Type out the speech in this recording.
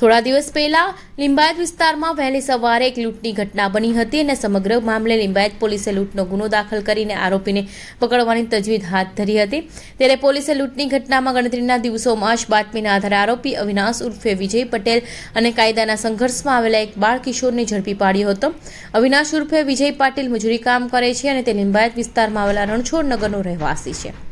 થોડા દિવસ પહેલા લિંબાયત વિસ્તારમાં વહેલી સવારે એક લૂંટની ઘટના બની હતી અને સમગ્ર મામલે લિંબાયત પોલીસે લૂંટનો ગુનો દાખલ કરીને આરોપીને પકડવાની તજવીજ હાથ ધરી હતી ત્યારે પોલીસે લૂંટની ઘટનામાં ગણતરીના દિવસોમાં જ બાતમીના આધારે આરોપી અવિનાશ ઉર્ફે વિજય પટેલ અને કાયદાના સંઘર્ષમાં આવેલા એક બાળ કિશોરને ઝડપી પાડ્યો હતો અવિનાશ ઉર્ફે વિજય પાટીલ મજૂરી કામ કરે છે અને તે લિંબાયત વિસ્તારમાં આવેલા રણછોડનગરનો રહેવાસી છે